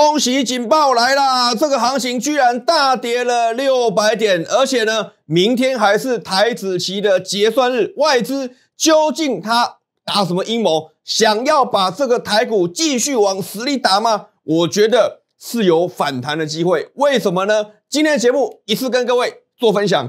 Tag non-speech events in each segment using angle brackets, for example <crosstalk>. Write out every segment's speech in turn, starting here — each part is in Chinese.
恭喜警报来啦！这个行情居然大跌了六百点，而且呢，明天还是台子期的结算日，外资究竟他打什么阴谋？想要把这个台股继续往死里打吗？我觉得是有反弹的机会，为什么呢？今天的节目一次跟各位做分享。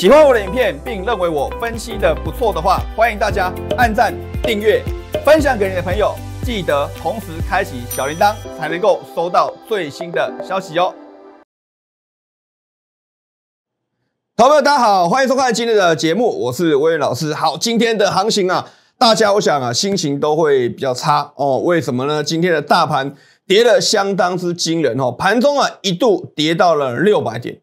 喜欢我的影片，并认为我分析的不错的话，欢迎大家按赞、订阅、分享给你的朋友，记得同时开启小铃铛，才能够收到最新的消息哦。朋友们，大家好，欢迎收看今日的节目，我是威廉老师。好，今天的行情啊，大家我想啊，心情都会比较差哦。为什么呢？今天的大盘跌了相当之惊人哦，盘中啊一度跌到了六百点。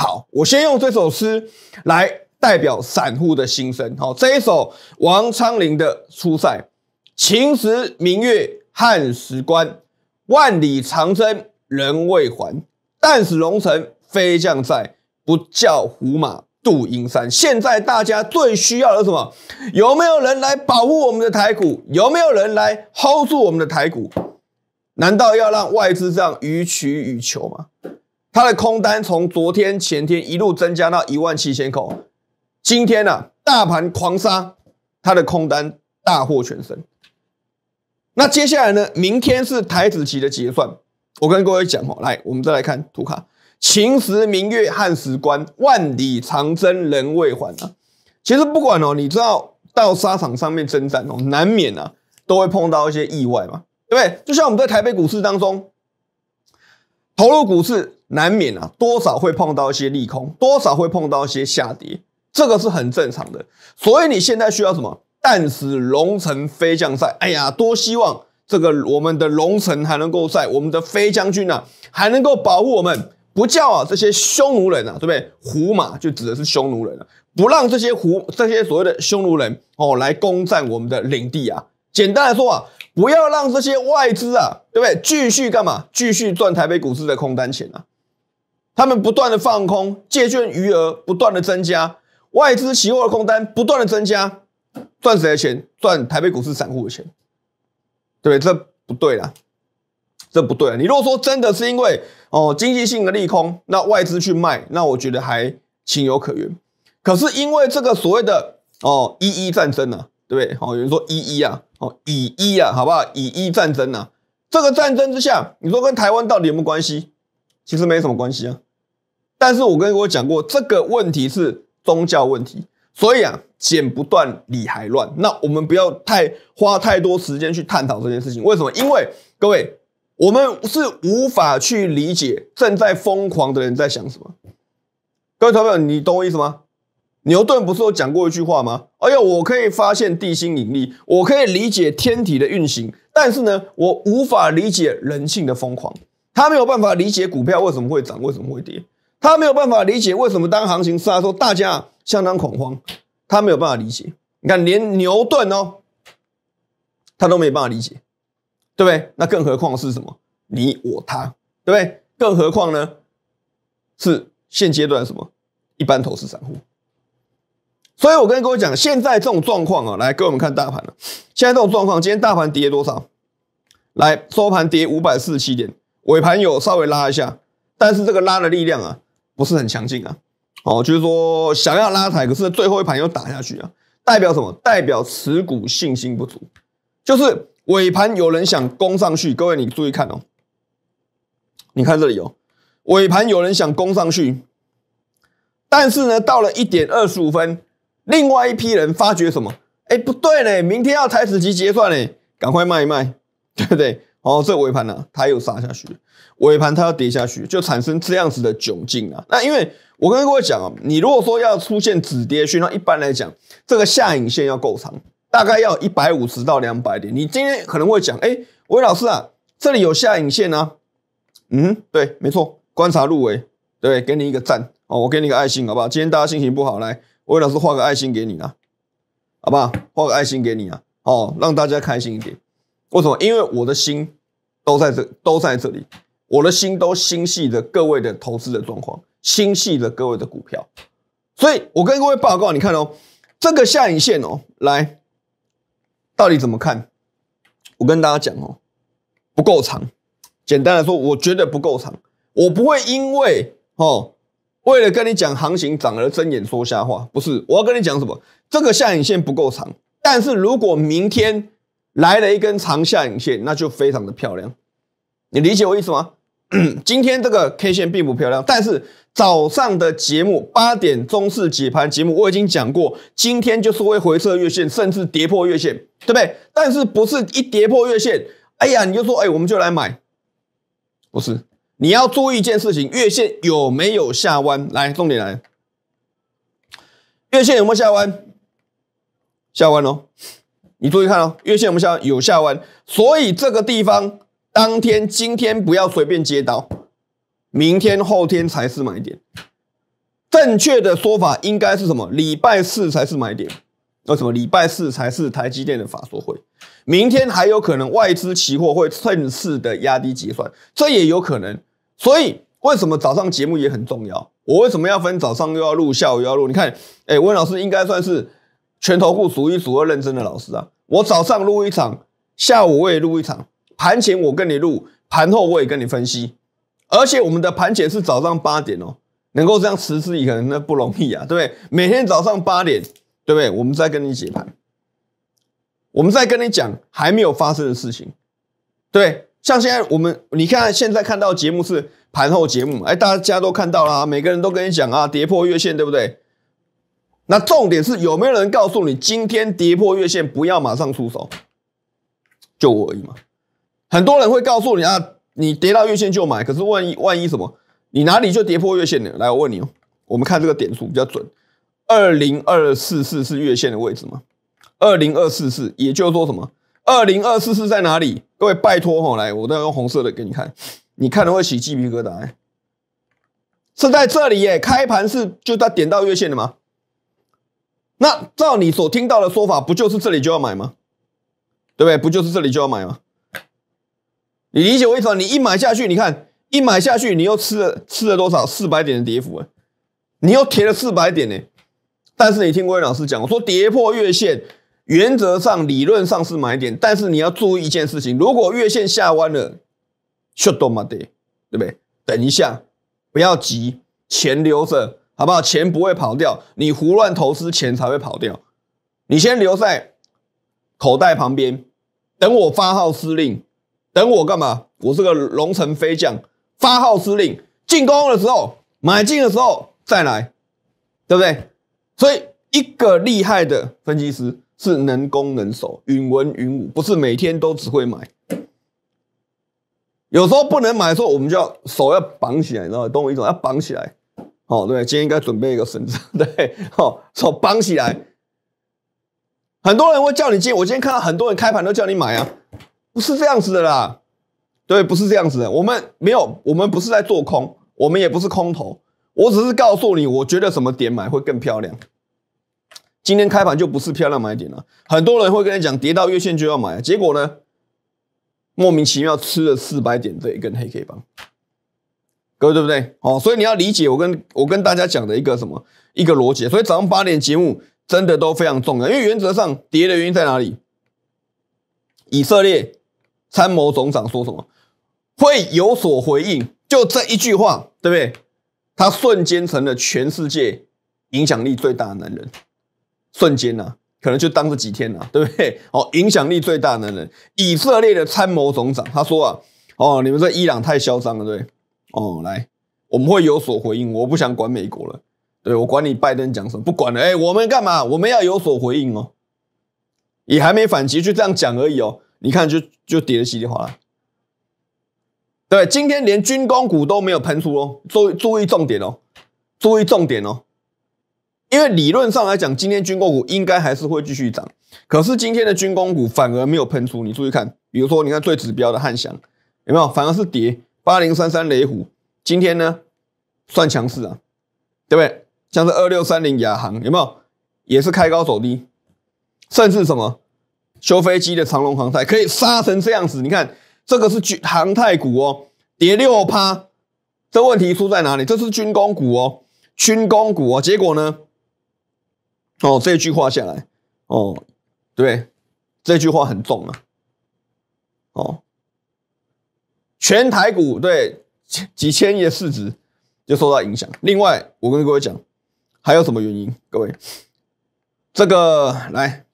好，我先用这首诗来代表散户的心声。好，这一首王昌龄的《出塞》：秦时明月汉时关，万里长征人未还。但使龙城飞将在，不教胡马度阴山。现在大家最需要的是什么？有没有人来保护我们的台股？有没有人来 hold 住我们的台股？难道要让外资这样予取予求吗？他的空单从昨天前天一路增加到一万七千口，今天呢，大盘狂杀，他的空单大获全胜。那接下来呢，明天是台子期的结算，我跟各位讲哦，来，我们再来看图卡。秦时明月汉时关，万里长征人未还啊。其实不管哦，你知道到沙场上面征战哦，难免啊，都会碰到一些意外嘛，对不对？就像我们在台北股市当中。投入股市难免啊，多少会碰到一些利空，多少会碰到一些下跌，这个是很正常的。所以你现在需要什么？但使龙城飞将在，哎呀，多希望这个我们的龙城还能够在，我们的飞将军呢还能够保护我们，不叫啊这些匈奴人啊，对不对？胡马就指的是匈奴人啊，不让这些胡这些所谓的匈奴人哦来攻占我们的领地啊。简单来说啊。不要让这些外资啊，对不对？继续干嘛？继续赚台北股市的空单钱啊！他们不断的放空，借券余额不断的增加，外资期货空单不断的增加，赚谁的钱？赚台北股市散户的钱，对不对？这不对啊。这不对了。你如果说真的是因为哦经济性的利空，那外资去卖，那我觉得还情有可原。可是因为这个所谓的哦一一战争呢，对不对？好，有人说一一啊。哦，以一啊，好不好？以一战争呢？这个战争之下，你说跟台湾到底有有关系？其实没什么关系啊。但是我跟我讲过，这个问题是宗教问题，所以啊，剪不断理还乱。那我们不要太花太多时间去探讨这件事情。为什么？因为各位，我们是无法去理解正在疯狂的人在想什么。各位投票你懂我意思吗？牛顿不是有讲过一句话吗？哎呦，我可以发现地心引力，我可以理解天体的运行，但是呢，我无法理解人性的疯狂。他没有办法理解股票为什么会涨，为什么会跌。他没有办法理解为什么当行情杀的时候，大家相当恐慌。他没有办法理解。你看，连牛顿哦，他都没办法理解，对不对？那更何况是什么？你我他，对不对？更何况呢？是现阶段什么？一般投资散户。所以，我跟各位讲，现在这种状况啊，来，各位我们看大盘了。现在这种状况，今天大盘跌多少？来，收盘跌五百四十七点，尾盘有稍微拉一下，但是这个拉的力量啊，不是很强劲啊。哦，就是说想要拉抬，可是最后一盘又打下去啊。代表什么？代表持股信心不足。就是尾盘有人想攻上去，各位你注意看哦。你看这里哦，尾盘有人想攻上去，但是呢，到了一点二十五分。另外一批人发觉什么？哎，不对嘞！明天要台资级结算嘞，赶快卖一卖，<laughs> 对不对？哦，这尾盘呢，它又杀下去，尾盘它要跌下去，就产生这样子的窘境啊。那因为我刚才跟我讲啊，你如果说要出现止跌讯，那一般来讲，这个下影线要够长，大概要一百五十到两百点。你今天可能会讲，哎，魏老师啊，这里有下影线啊。嗯，对，没错，观察入围，对对？给你一个赞哦，我给你一个爱心，好不好？今天大家心情不好，来。我老师画个爱心给你啊，好不好？画个爱心给你啊，哦，让大家开心一点。为什么？因为我的心都在这，都在这里，我的心都心系着各位的投资的状况，心系着各位的股票。所以我跟各位报告，你看哦，这个下影线哦，来，到底怎么看？我跟大家讲哦，不够长。简单来说，我觉得不够长，我不会因为哦。为了跟你讲行情，长了睁眼说瞎话，不是我要跟你讲什么。这个下影线不够长，但是如果明天来了一根长下影线，那就非常的漂亮。你理解我意思吗？<clears throat> 今天这个 K 线并不漂亮，但是早上的节目八点中式解盘节目我已经讲过，今天就是会回撤月线，甚至跌破月线，对不对？但是不是一跌破月线，哎呀你就说哎我们就来买，不是。你要注意一件事情，月线有没有下弯？来，重点来，月线有没有下弯？下弯哦，你注意看哦，月线有没有下有下弯？所以这个地方，当天、今天不要随便接刀，明天、后天才是买点。正确的说法应该是什么？礼拜四才是买点。为什么？礼拜四才是台积电的法说会，明天还有可能外资期货会趁势的压低结算，这也有可能。所以为什么早上节目也很重要？我为什么要分早上又要录，下午又要录？你看，哎，温老师应该算是拳头户数一数二认真的老师啊。我早上录一场，下午我也录一场。盘前我跟你录，盘后我也跟你分析。而且我们的盘前是早上八点哦，能够这样持之以恒，那不容易啊，对不对？每天早上八点，对不对？我们再跟你解盘，我们在跟你讲还没有发生的事情，对。像现在我们，你看现在看到节目是盘后节目，哎，大家都看到了，啊，每个人都跟你讲啊，跌破月线，对不对？那重点是有没有人告诉你，今天跌破月线不要马上出手？就我而已嘛。很多人会告诉你啊，你跌到月线就买，可是万一万一什么，你哪里就跌破月线呢？来，我问你哦，我们看这个点数比较准，二零二四四是月线的位置吗？二零二四四，也就是说什么？二零二四是在哪里？各位拜托吼，来，我都要用红色的给你看，你看的会起鸡皮疙瘩。是在这里耶，开盘是就在点到月线的吗？那照你所听到的说法，不就是这里就要买吗？对不对？不就是这里就要买吗？你理解我意思吗？你一买下去，你看一买下去，你又吃了吃了多少四百点的跌幅哎，你又跌了四百点呢。但是你听郭伟老师讲，我说跌破月线。原则上、理论上是买点，但是你要注意一件事情：如果月线下弯了，short 都没得，对不对？等一下，不要急，钱留着，好不好？钱不会跑掉，你胡乱投资钱才会跑掉。你先留在口袋旁边，等我发号施令，等我干嘛？我是个龙城飞将，发号施令，进攻的时候买进的时候再来，对不对？所以，一个厉害的分析师。是能攻能守，允文允武，不是每天都只会买。有时候不能买的时候，我们就要手要绑起来，然我意一种要绑起来。哦，对，今天应该准备一个绳子，对，好，手绑起来。很多人会叫你进，我今天看到很多人开盘都叫你买啊，不是这样子的啦。对，不是这样子的。我们没有，我们不是在做空，我们也不是空头。我只是告诉你，我觉得什么点买会更漂亮。今天开盘就不是漂亮买点了，很多人会跟你讲跌到月线就要买，结果呢，莫名其妙吃了四百点这一根黑 K 棒，各位对不对？哦，所以你要理解我跟我跟大家讲的一个什么一个逻辑，所以早上八点节目真的都非常重要，因为原则上跌的原因在哪里？以色列参谋总长说什么？会有所回应，就这一句话，对不对？他瞬间成了全世界影响力最大的男人。瞬间呐，可能就当这几天了，对不对？哦，影响力最大的人，以色列的参谋总长，他说啊，哦，你们这伊朗太嚣张了，对，哦，来，我们会有所回应，我不想管美国了，对我管你拜登讲什么，不管了，哎，我们干嘛？我们要有所回应哦，也还没反击，就这样讲而已哦。你看，就就跌得稀里哗啦，对，今天连军工股都没有喷出哦，注注意重点哦，注意重点哦。因为理论上来讲，今天军工股应该还是会继续涨，可是今天的军工股反而没有喷出。你注意看，比如说你看最指标的汉翔，有没有？反而是跌。八零三三雷虎今天呢算强势啊，对不对？像是二六三零亚航有没有？也是开高走低，甚至什么修飞机的长龙航太可以杀成这样子。你看这个是军航太股哦，跌六趴。这问题出在哪里？这是军工股哦，军工股哦，结果呢？哦，这句话下来，哦，对，这句话很重啊。哦，全台股对几千亿的市值就受到影响。另外，我跟各位讲，还有什么原因？各位，这个来，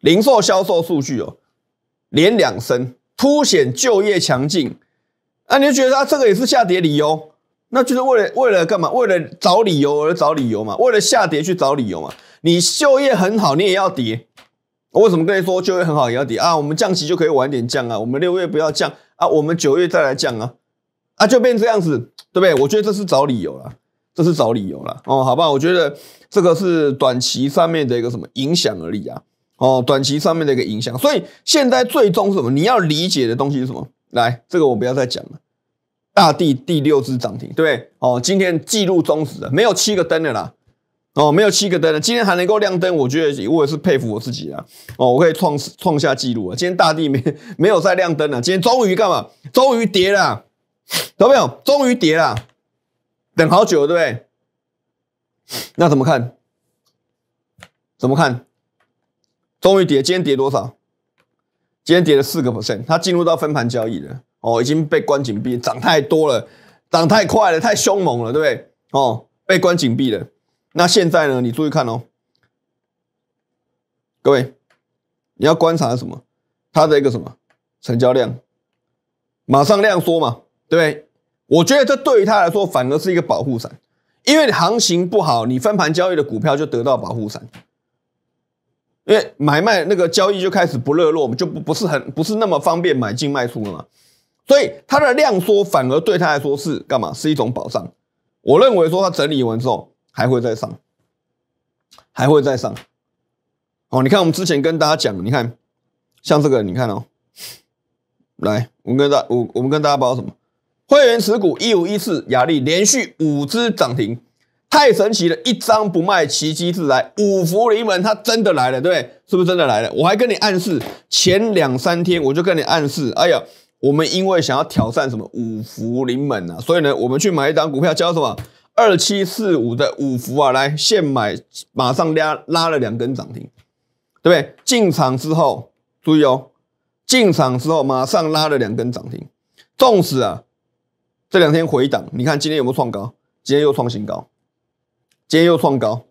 零售销售数据哦，连两升，凸显就业强劲。那你就觉得它这个也是下跌理由？那就是为了为了干嘛？为了找理由而找理由嘛？为了下跌去找理由嘛？你就业很好，你也要跌。我什么跟你说就业很好也要跌啊？我们降息就可以晚点降啊，我们六月不要降啊，我们九月再来降啊，啊，就变成这样子，对不对？我觉得这是找理由了，这是找理由了哦，好吧，我觉得这个是短期上面的一个什么影响而已啊，哦，短期上面的一个影响。所以现在最终什么你要理解的东西是什么？来，这个我不要再讲了。大地第六只涨停，对不对？哦，今天记录终止了，没有七个灯的啦。哦，没有七个灯了。今天还能够亮灯，我觉得我也是佩服我自己啊。哦，我可以创创下纪录啊。今天大地没 <laughs> 没有再亮灯了。今天终于干嘛？终于跌了，懂没有？终于跌了，等好久，对不对？那怎么看？怎么看？终于跌，今天跌多少？今天跌了四个 percent。它进入到分盘交易了。哦，已经被关紧闭，涨太多了，涨太快了，太凶猛了，对不对？哦，被关紧闭了。那现在呢？你注意看哦，各位，你要观察什么？它的一个什么成交量，马上量缩嘛，对不对？我觉得这对于他来说反而是一个保护伞，因为行情不好，你分盘交易的股票就得到保护伞，因为买卖那个交易就开始不热络，就不不是很不是那么方便买进卖出了嘛，所以它的量缩反而对他来说是干嘛？是一种保障。我认为说他整理完之后。还会再上，还会再上哦！你看，我们之前跟大家讲，你看，像这个，你看哦，来，我们跟大我，我们跟大家报什么？会员持股一五一四雅丽连续五只涨停，太神奇了！一张不卖，奇迹自来，五福临门，它真的来了，对，是不是真的来了？我还跟你暗示，前两三天我就跟你暗示，哎呀，我们因为想要挑战什么五福临门啊，所以呢，我们去买一张股票，叫什么？二七四五的五福啊，来现买，马上拉拉了两根涨停，对不对？进场之后注意哦，进场之后马上拉了两根涨停。纵使啊这两天回档，你看今天有没有创高？今天又创新高，今天又创高。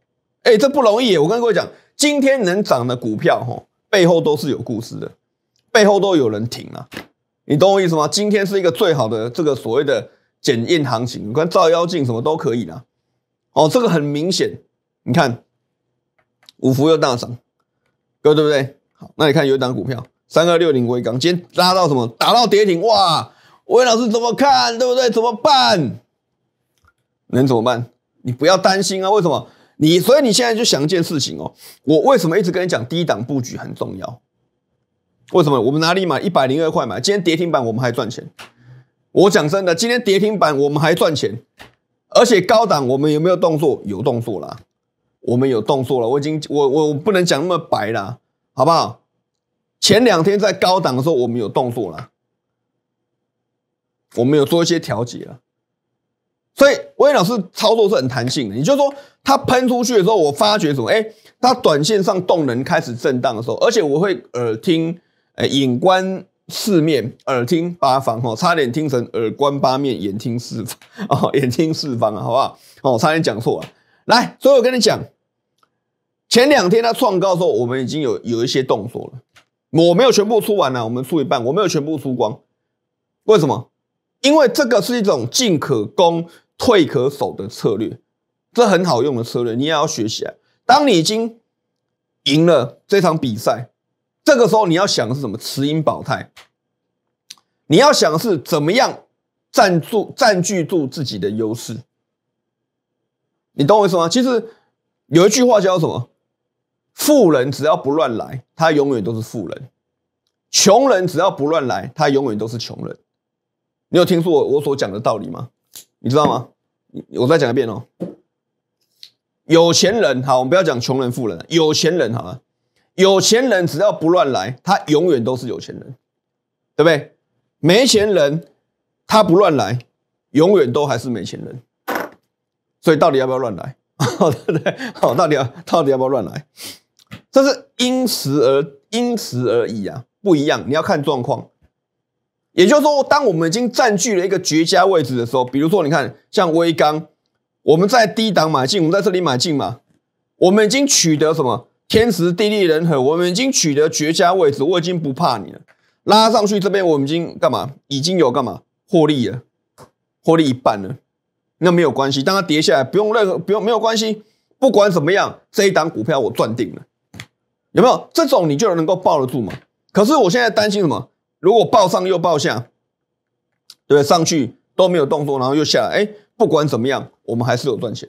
哎，这不容易耶！我跟各位讲，今天能涨的股票，哈，背后都是有故事的，背后都有人停啊。你懂我意思吗？今天是一个最好的这个所谓的。检验行情，你看照妖镜什么都可以啦。哦，这个很明显，你看五福又大涨，对不对？好，那你看有一档股票三二六零微钢，今天拉到什么？打到跌停，哇！魏老师怎么看？对不对？怎么办？能怎么办？你不要担心啊。为什么？你所以你现在就想一件事情哦。我为什么一直跟你讲低档布局很重要？为什么？我们哪里买一百零二块买？今天跌停板我们还赚钱。我讲真的，今天跌停板我们还赚钱，而且高档我们有没有动作？有动作啦，我们有动作了。我已经我我不能讲那么白啦，好不好？前两天在高档的时候我们有动作了，我们有做一些调节了。所以威老师操作是很弹性的，也就是说他喷出去的时候，我发觉什么？哎，它短线上动能开始震荡的时候，而且我会耳听，哎，眼观。四面耳听八方，哦，差点听成耳观八面，眼听四方，哦，眼听四方啊，好不好？哦，差点讲错了。来，所以我跟你讲，前两天他创高的时候，我们已经有有一些动作了，我没有全部出完呢，我们出一半，我没有全部出光。为什么？因为这个是一种进可攻，退可守的策略，这很好用的策略，你也要学习。啊。当你已经赢了这场比赛。这个时候你要想的是什么？持盈保泰。你要想的是怎么样占住、占据住自己的优势。你懂我意思吗？其实有一句话叫什么？富人只要不乱来，他永远都是富人；穷人只要不乱来，他永远都是穷人。你有听说我我所讲的道理吗？你知道吗？我再讲一遍哦。有钱人好，我们不要讲穷人、富人，有钱人好了。有钱人只要不乱来，他永远都是有钱人，对不对？没钱人他不乱来，永远都还是没钱人。所以到底要不要乱来？对不对？好，到底要到底要不要乱来？这是因时而因时而异啊，不一样。你要看状况。也就是说，当我们已经占据了一个绝佳位置的时候，比如说你看，像威刚，我们在低档买进，我们在这里买进嘛，我们已经取得什么？天时地利人和，我们已经取得绝佳位置，我已经不怕你了。拉上去这边，我们已经干嘛？已经有干嘛？获利了，获利一半了。那没有关系，当它跌下来，不用任何，不用没有关系。不管怎么样，这一档股票我赚定了。有没有这种你就能够抱得住嘛？可是我现在担心什么？如果抱上又抱下，对不对？上去都没有动作，然后又下来，哎，不管怎么样，我们还是有赚钱。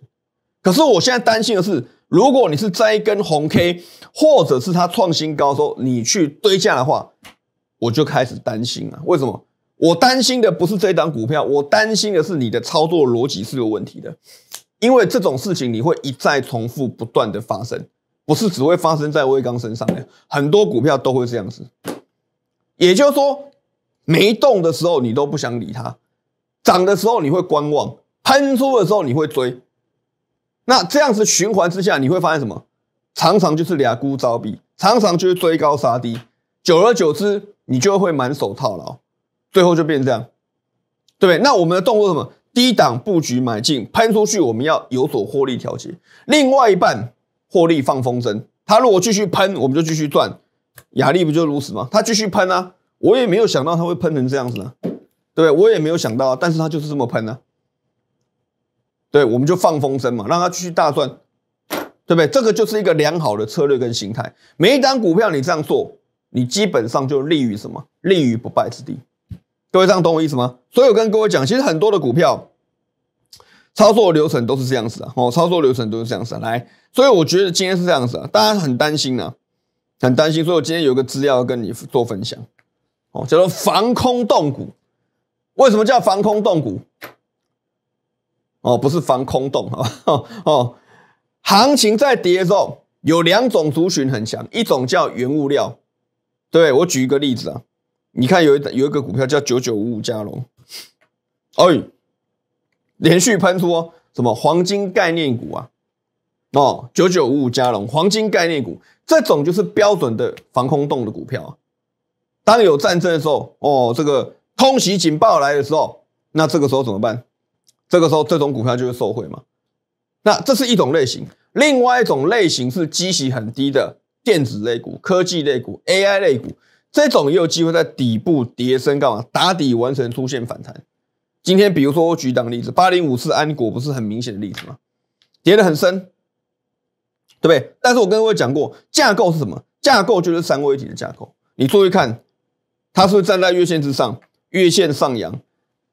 可是我现在担心的是。如果你是摘一根红 K，或者是它创新高的时候，你去堆价的话，我就开始担心了。为什么？我担心的不是这档股票，我担心的是你的操作逻辑是有问题的。因为这种事情你会一再重复，不断的发生，不是只会发生在威刚身上，很多股票都会这样子。也就是说，没动的时候你都不想理它，涨的时候你会观望，喷出的时候你会追。那这样子循环之下，你会发现什么？常常就是俩孤招逼，常常就是追高杀低，久而久之，你就会满手套牢，最后就变成这样，对不对？那我们的动作什么？低档布局买进，喷出去我们要有所获利调节，另外一半获利放风筝。他如果继续喷，我们就继续赚。雅丽不就如此吗？他继续喷啊，我也没有想到他会喷成这样子了，对不对？我也没有想到，但是他就是这么喷呢。对，我们就放风声嘛，让他去大赚，对不对？这个就是一个良好的策略跟心态。每一单股票你这样做，你基本上就立于什么？立于不败之地。各位这样懂我意思吗？所以，我跟各位讲，其实很多的股票操作流程都是这样子啊。哦，操作流程都是这样子。来，所以我觉得今天是这样子啊。大家很担心呢，很担心。所以我今天有个资料要跟你做分享，哦，叫做防空洞股。为什么叫防空洞股？哦，不是防空洞哈。<laughs> 哦，行情在跌的时候，有两种族群很强，一种叫原物料，对我举一个例子啊，你看有一有一个股票叫九九五五加龙，哎，连续喷出什么黄金概念股啊？哦，九九五五加龙黄金概念股，这种就是标准的防空洞的股票。当有战争的时候，哦，这个通袭警报来的时候，那这个时候怎么办？这个时候，这种股票就是受贿嘛？那这是一种类型。另外一种类型是基息很低的电子类股、科技类股、AI 类股，这种也有机会在底部跌升，干嘛打底完成出现反弹。今天，比如说我举当例子，八零五四安国不是很明显的例子吗？跌的很深，对不对？但是我跟各位讲过，架构是什么？架构就是三位一体的架构。你注意看，它是不是站在月线之上？月线上扬，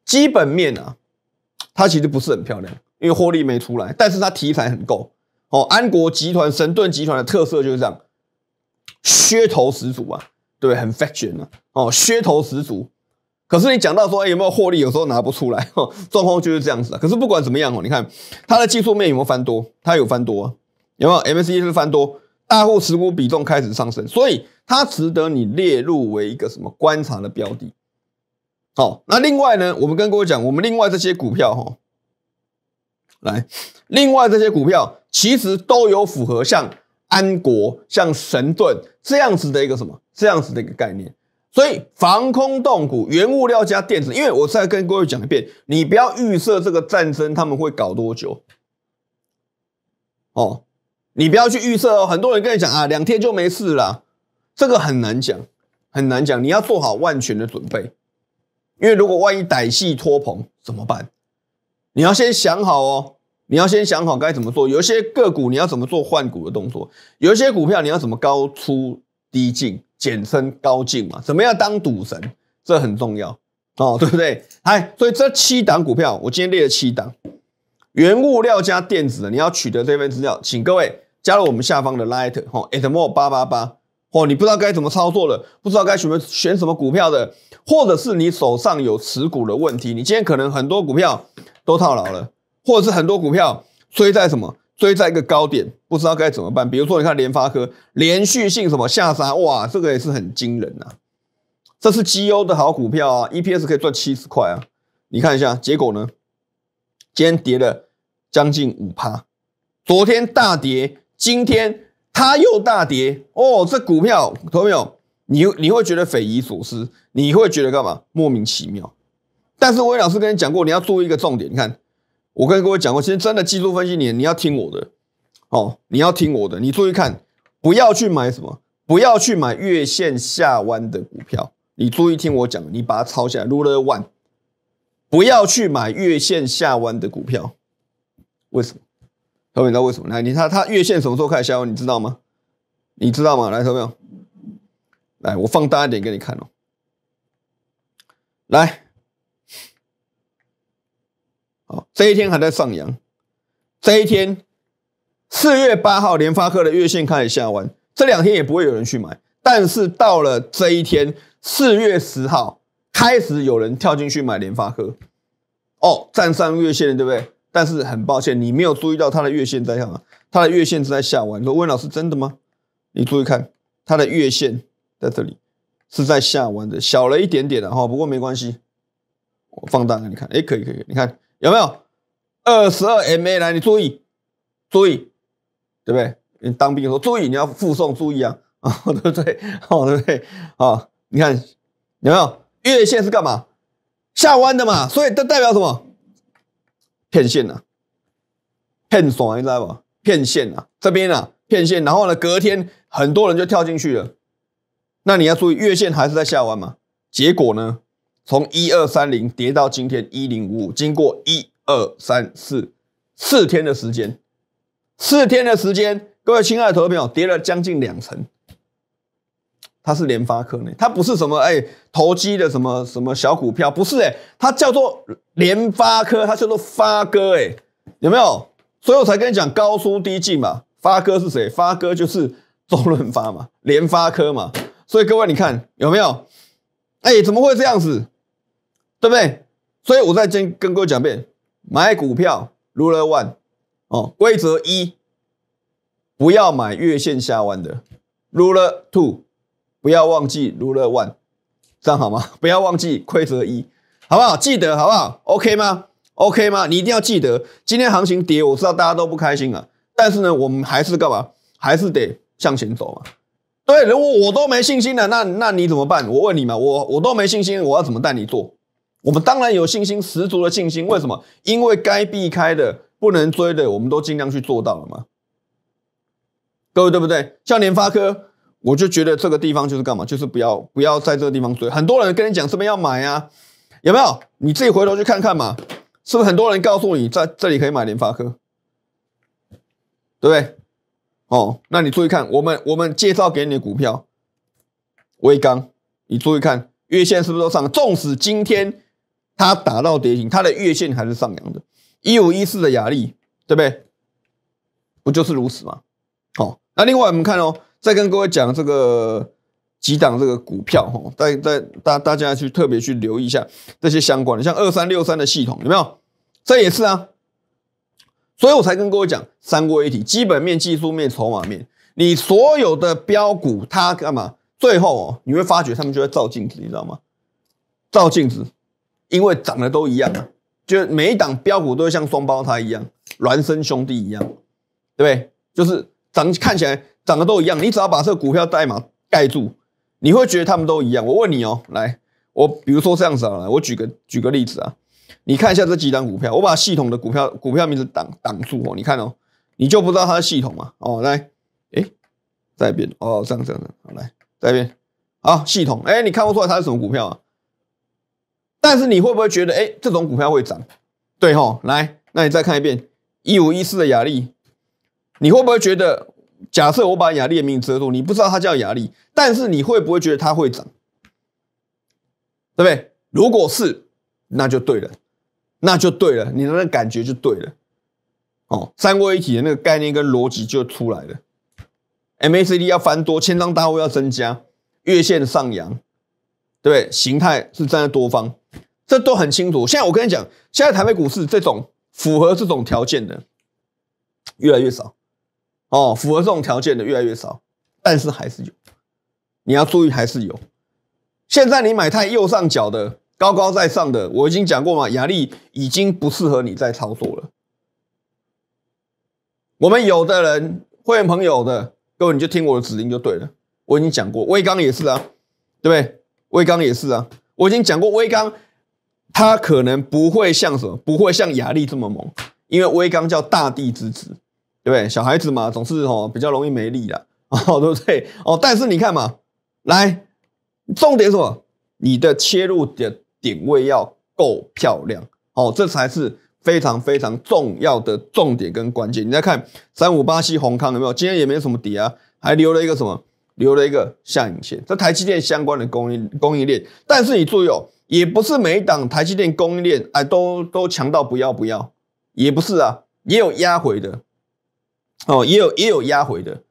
基本面啊。它其实不是很漂亮，因为获利没出来，但是它题材很够哦。安国集团、神盾集团的特色就是这样，噱头十足啊，对，很 fashion 啊，哦，噱头十足。可是你讲到说，哎，有没有获利？有时候拿不出来，状况就是这样子啊。可是不管怎么样哦，你看它的技术面有没有翻多？它有翻多啊，有没有 MSC 是翻多，大户持股比重开始上升，所以它值得你列入为一个什么观察的标的。好，那另外呢？我们跟各位讲，我们另外这些股票，哈，来，另外这些股票其实都有符合像安国、像神盾这样子的一个什么，这样子的一个概念。所以，防空洞股、原物料加电子，因为我再跟各位讲一遍，你不要预测这个战争他们会搞多久。哦，你不要去预测哦。很多人跟你讲啊，两天就没事了，这个很难讲，很难讲。你要做好万全的准备。因为如果万一歹戏拖棚怎么办？你要先想好哦，你要先想好该怎么做。有一些个股你要怎么做换股的动作，有一些股票你要怎么高出低进，简称高进嘛？怎么样当赌神？这很重要哦，<laughs> 对不对？哎，所以这七档股票，我今天列了七档，原物料加电子的，你要取得这份资料，请各位加入我们下方的 Light 拉哦、，at m o 八八八。哦，你不知道该怎么操作了，不知道该选选什么股票的，或者是你手上有持股的问题，你今天可能很多股票都套牢了，或者是很多股票追在什么追在一个高点，不知道该怎么办。比如说，你看联发科连续性什么下杀，哇，这个也是很惊人呐。这是绩优的好股票啊，EPS 可以赚七十块啊，你看一下结果呢？今天跌了将近五趴，昨天大跌，今天。它又大跌哦，这股票朋没有？你你会觉得匪夷所思，你会觉得干嘛莫名其妙？但是威老师跟你讲过，你要注意一个重点。你看，我跟各位讲过，其实真的技术分析，你你要听我的哦，你要听我的，你注意看，不要去买什么，不要去买月线下弯的股票。你注意听我讲，你把它抄下来，r u l e One，不要去买月线下弯的股票，为什么？朋友你知道为什么？来，你看它月线什么时候开始下弯？你知道吗？你知道吗？来，小朋友。来，我放大一点给你看哦。来，好，这一天还在上扬。这一天，四月八号，联发科的月线开始下弯。这两天也不会有人去买，但是到了这一天，四月十号，开始有人跳进去买联发科。哦，站上月线了，对不对？但是很抱歉，你没有注意到它的月线在干嘛？它的月线是在下弯。你说温老师真的吗？你注意看，它的月线在这里是在下弯的，小了一点点，的哈，不过没关系，我放大给你看。哎，可以可以，你看有没有？二十二 MA 来，你注意注意，对不对？你当兵说注意，你要附送注意啊啊，<laughs> 对不对？哦对不对？啊，你看有没有？月线是干嘛？下弯的嘛，所以这代表什么？骗线啊，骗线，你知道吧？骗线啊，这边啊，骗线，然后呢，隔天很多人就跳进去了。那你要注意，月线还是在下弯嘛？结果呢，从一二三零跌到今天一零五五，经过一二三四四天的时间，四天的时间，各位亲爱的投资朋友，跌了将近两成。它是联发科呢，它不是什么哎投机的什么什么小股票，不是哎，它叫做联发科，它叫做发哥哎，有没有？所以我才跟你讲高出低进嘛。发哥是谁？发哥就是周润发嘛，联发科嘛。所以各位你看有没有？哎，怎么会这样子？对不对？所以我再今跟各位讲一遍，买股票 rule one 哦，规则一，不要买月线下弯的 rule two。不要忘记如了万，这样好吗？<laughs> 不要忘记亏则一，好不好？记得好不好？OK 吗？OK 吗？你一定要记得，今天行情跌，我知道大家都不开心啊，但是呢，我们还是干嘛？还是得向前走啊。对，如果我都没信心了，那那你怎么办？我问你嘛，我我都没信心，我要怎么带你做？我们当然有信心，十足的信心。为什么？因为该避开的、不能追的，我们都尽量去做到了嘛。各位对不对？像联发科。我就觉得这个地方就是干嘛，就是不要不要在这个地方追。很多人跟你讲这边要买啊，有没有？你自己回头去看看嘛，是不是很多人告诉你在这里可以买联发科，对不对？哦，那你注意看，我们我们介绍给你的股票，威刚，你注意看月线是不是都上？纵使今天它打到跌停，它的月线还是上扬的，一五一四的压力，对不对？不就是如此吗？好，那另外我们看哦。再跟各位讲这个几档这个股票哈，再再大大家去特别去留意一下这些相关的，像二三六三的系统有没有？这也是啊，所以我才跟各位讲，三位一体，基本面、技术面、筹码面，你所有的标股它干嘛？最后哦，你会发觉他们就在照镜子，你知道吗？照镜子，因为长的都一样，就每一档标股都是像双胞胎一样、孪生兄弟一样，对不对？就是长看起来。长得都一样，你只要把这个股票代码盖住，你会觉得他们都一样。我问你哦，来，我比如说这样子啊，我举个举个例子啊，你看一下这几张股票，我把系统的股票股票名字挡挡住哦，你看哦，你就不知道它的系统嘛？哦，来，哎，再一遍，哦，这样这样子，好来，再一遍，好，系统，哎，你看不出来它是什么股票啊？但是你会不会觉得，哎，这种股票会涨？对吼，来，那你再看一遍一五一四的雅丽，你会不会觉得？假设我把雅丽的名字遮住，你不知道它叫雅丽，但是你会不会觉得它会涨？对不对？如果是，那就对了，那就对了，你的那感觉就对了。哦，三位一体的那个概念跟逻辑就出来了。MACD 要翻多，千张大乌要增加，月线上扬，对不对？形态是站在多方，这都很清楚。现在我跟你讲，现在台北股市这种符合这种条件的越来越少。哦，符合这种条件的越来越少，但是还是有，你要注意还是有。现在你买太右上角的高高在上的，我已经讲过嘛，雅丽已经不适合你再操作了。我们有的人会员朋友的各位，你就听我的指令就对了。我已经讲过，威刚也是啊，对不对？威刚也是啊，我已经讲过，威刚它可能不会像什么，不会像雅丽这么猛，因为威刚叫大地之子。对不对？小孩子嘛，总是吼比较容易没力的，<laughs> 哦，对不对？哦，但是你看嘛，来，重点什么？你的切入的点位要够漂亮，哦，这才是非常非常重要的重点跟关键。你再看三五八七红康有没有？今天也没什么底啊，还留了一个什么？留了一个下影线。这台积电相关的供应供应链，但是你注意哦，也不是每一档台积电供应链哎都都强到不要不要，也不是啊，也有压回的。哦，也有也有压回的。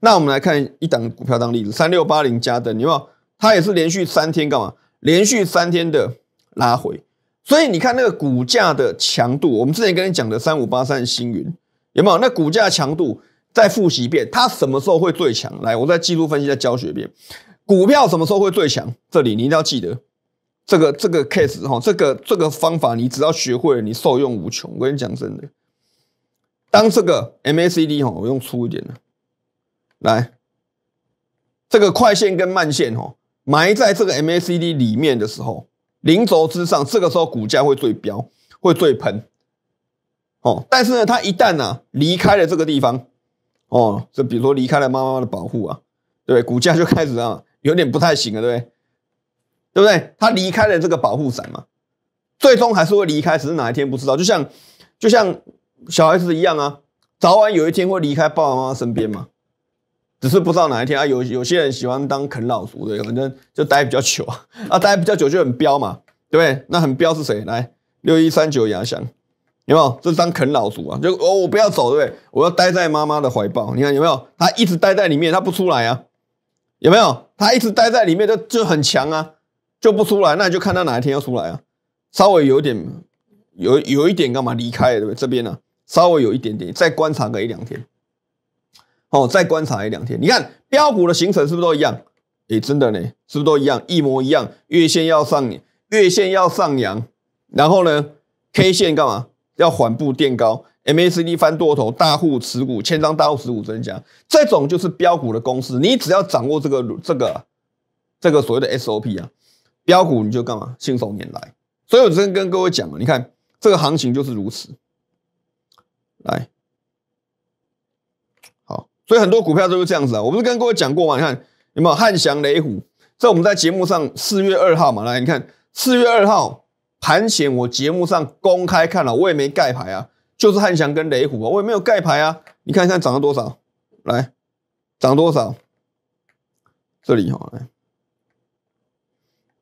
那我们来看一档股票当例子，三六八零加的，有没有？它也是连续三天干嘛？连续三天的拉回。所以你看那个股价的强度，我们之前跟你讲的三五八三星云，有没有？那股价强度再复习一遍，它什么时候会最强？来，我再技术分析再教学一遍，股票什么时候会最强？这里你一定要记得这个这个 case 哈，这个这个方法你只要学会了，你受用无穷。我跟你讲真的。当这个 MACD 哈，我用粗一点的，来，这个快线跟慢线哦，埋在这个 MACD 里面的时候，零轴之上，这个时候股价会最飙，会最喷，哦，但是呢，它一旦呢离开了这个地方，哦，就比如说离开了妈妈妈的保护啊，对，股价就开始啊有点不太行了，对不对？对不对？它离开了这个保护伞嘛，最终还是会离开，只是哪一天不知道，就像就像。小孩子一样啊，早晚有一天会离开爸爸妈妈身边嘛。只是不知道哪一天啊，有有些人喜欢当啃老族的，反正就待比较久啊，啊，待比较久就很彪嘛，对不对？那很彪是谁？来，六一三九雅香，有没有？这是当啃老族啊，就哦，我不要走，对不对？我要待在妈妈的怀抱。你看有没有？他一直待在里面，他不出来啊，有没有？他一直待在里面，就就很强啊，就不出来。那你就看他哪一天要出来啊，稍微有点，有有一点干嘛离开，对不对？这边呢？稍微有一点点，再观察个一两天，哦，再观察一两天。你看标股的形成是不是都一样？诶，真的呢，是不是都一样，一模一样？月线要上，月线要上扬，然后呢，K 线干嘛？要缓步垫高，MACD 翻多头，大户持股，千张大户持股增加。这种就是标股的公式，你只要掌握这个这个这个所谓的 SOP 啊，标股你就干嘛，信手拈来。所以我真跟各位讲了，你看这个行情就是如此。来，好，所以很多股票都是这样子啊！我不是跟各位讲过吗？你看有没有汉翔雷虎？在我们在节目上四月二号嘛，来，你看四月二号盘前我节目上公开看了，我也没盖牌啊，就是汉翔跟雷虎啊，我也没有盖牌啊。你看一下涨了多少？来，涨多少？这里哈，来，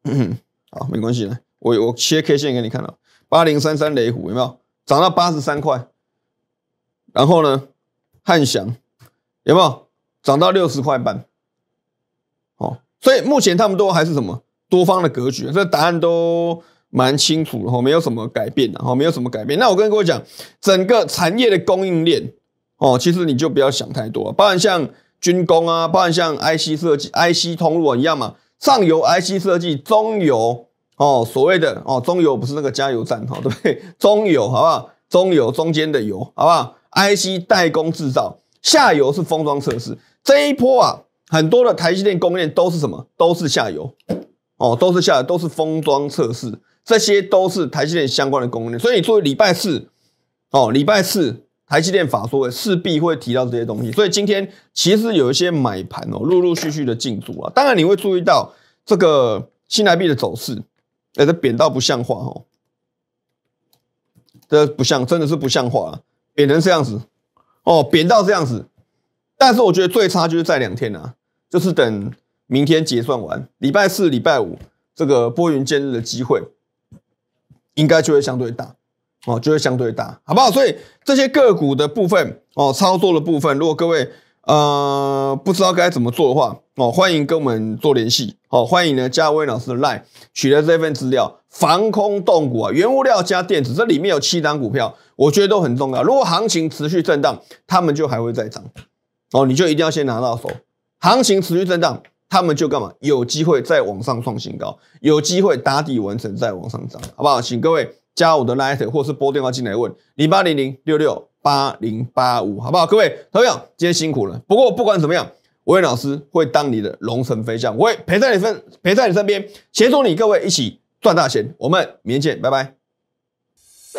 嗯，好，没关系，来，我我切 K 线给你看了，八零三三雷虎有没有涨到八十三块？然后呢，汉翔有没有涨到六十块半？哦，所以目前他们都还是什么多方的格局，所以答案都蛮清楚的，后没有什么改变，的。哦，没有什么改变。那我跟各位讲，整个产业的供应链，哦，其实你就不要想太多，包含像军工啊，包含像 IC 设计、IC 通路一样嘛，上游 IC 设计，中游哦，所谓的哦，中游不是那个加油站，哈，对不对？中游好不好？中游中间的油好不好？IC 代工制造，下游是封装测试这一波啊，很多的台积电供应链都是什么？都是下游哦，都是下游，都是封装测试，这些都是台积电相关的供应链。所以作为礼拜四哦，礼拜四台积电法说会势必会提到这些东西。所以今天其实有一些买盘哦，陆陆续续的进驻啊。当然你会注意到这个新台币的走势，哎，这贬到不像话哦，这不像，真的是不像话了。贬成这样子，哦，贬到这样子，但是我觉得最差就是在两天了，就是等明天结算完，礼拜四、礼拜五这个拨云见日的机会，应该就会相对大，哦，就会相对大，好不好？所以这些个股的部分，哦，操作的部分，如果各位。呃，不知道该怎么做的话，哦，欢迎跟我们做联系，哦，欢迎呢加威老师 line 取得这份资料，防空、动股啊，原物料加电子，这里面有七张股票，我觉得都很重要。如果行情持续震荡，他们就还会再涨，哦，你就一定要先拿到手。行情持续震荡，他们就干嘛？有机会再往上创新高，有机会打底完成再往上涨，好不好？请各位加我的 line，或是拨电话进来问零八零零六六。八零八五，好不好？各位朋友，今天辛苦了。不过不管怎么样，吴彦老师会当你的龙神飞将，我会陪在你身，陪在你身边，协助你各位一起赚大钱。我们明天见，拜拜。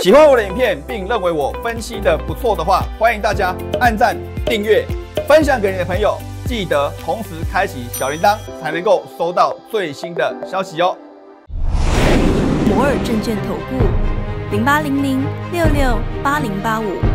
喜欢我的影片，并认为我分析的不错的话，欢迎大家按赞、订阅、分享给你的朋友，记得同时开启小铃铛，才能够收到最新的消息哦。摩尔证券投顾零八零零六六八零八五。